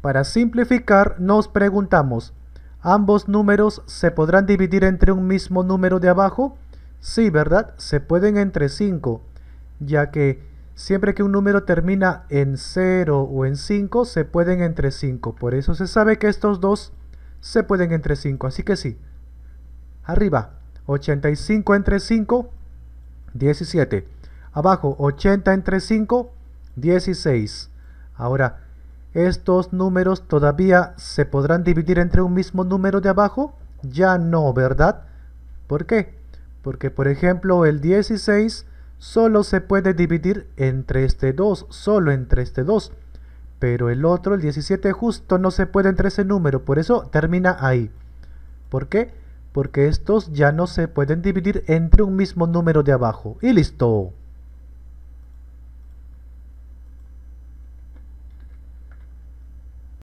Para simplificar, nos preguntamos, ¿ambos números se podrán dividir entre un mismo número de abajo? Sí, ¿verdad? Se pueden entre 5, ya que siempre que un número termina en 0 o en 5, se pueden entre 5. Por eso se sabe que estos dos se pueden entre 5, así que sí. Arriba, 85 entre 5, 17. Abajo, 80 entre 5, 16. Ahora, estos números todavía se podrán dividir entre un mismo número de abajo. Ya no, ¿verdad? ¿Por qué? Porque, por ejemplo, el 16 solo se puede dividir entre este 2, solo entre este 2. Pero el otro, el 17, justo no se puede entre ese número, por eso termina ahí. ¿Por qué? Porque estos ya no se pueden dividir entre un mismo número de abajo. Y listo.